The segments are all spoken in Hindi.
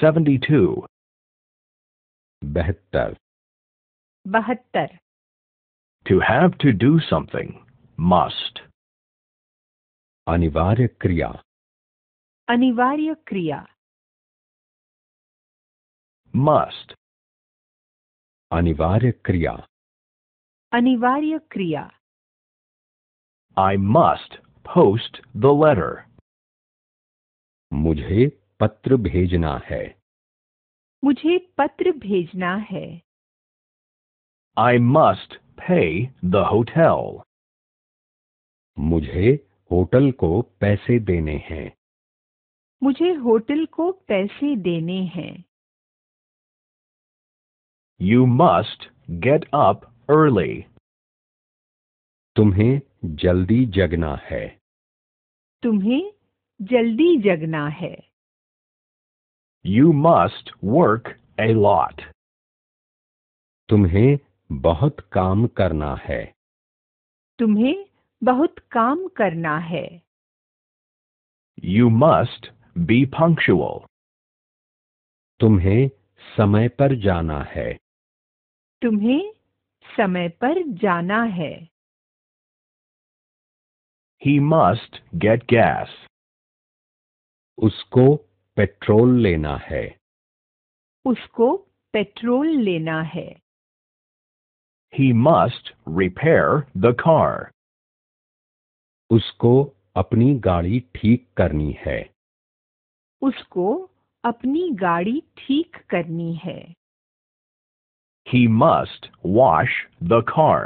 seventy two Behtar. To have to do something, must. Anivarya Kriya. Anivarya Kriya. Must. Anivarya Kriya. Anivarya Kriya. I must post the letter. Mujhe. पत्र भेजना है मुझे पत्र भेजना है I must pay the hotel मुझे होटल को पैसे देने हैं मुझे होटल को पैसे देने हैं you must get up early तुम्हें जल्दी जगना है तुम्हें जल्दी जगना है You must work a lot. तुम्हें बहुत काम करना है तुम्हें बहुत काम करना है You must be punctual. तुम्हें समय पर जाना है तुम्हें समय पर जाना है He must get gas. उसको पेट्रोल लेना है उसको पेट्रोल लेना है He must repair the car. उसको अपनी गाड़ी ठीक करनी है उसको अपनी गाड़ी ठीक करनी है He must wash the car.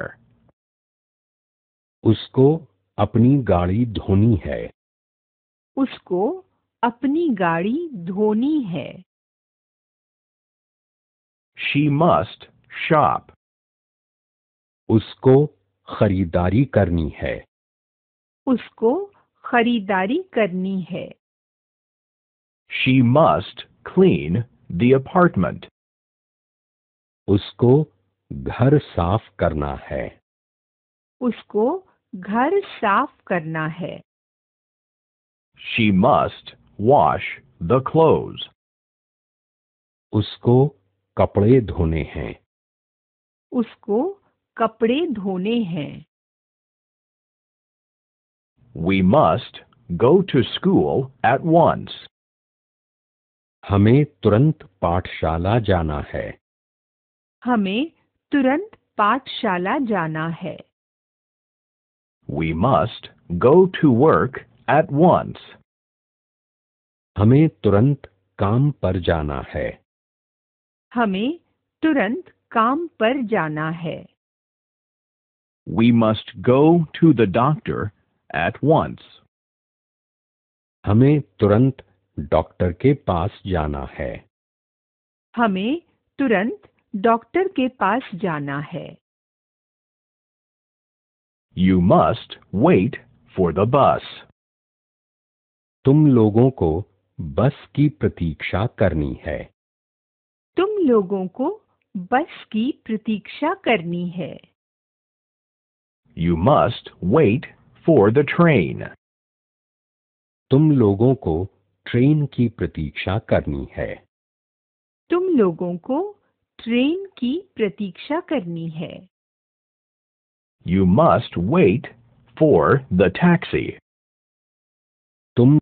उसको अपनी गाड़ी धोनी है उसको अपनी गाड़ी धोनी है शी मस्ट शॉप उसको खरीदारी करनी है उसको खरीदारी करनी है she must clean the apartment उसको घर साफ करना है उसको घर साफ करना है she must wash the clothes उसको कपड़े धोने हैं उसको कपड़े धोने हैं We must go to school at once. हमें तुरंत पाठशाला जाना है हमें तुरंत पाठशाला जाना है We must go to work at once. हमें तुरंत काम पर जाना है हमें तुरंत काम पर जाना है we must go to the doctor at once. हमें तुरंत डॉक्टर के पास जाना है हमें तुरंत डॉक्टर के पास जाना है you must wait for the bus तुम लोगों को बस की प्रतीक्षा करनी है तुम लोगों को बस की प्रतीक्षा करनी है you must wait for the train तुम लोगों को ट्रेन की प्रतीक्षा करनी है तुम लोगों को ट्रेन की प्रतीक्षा करनी है you must wait for the taxi तुम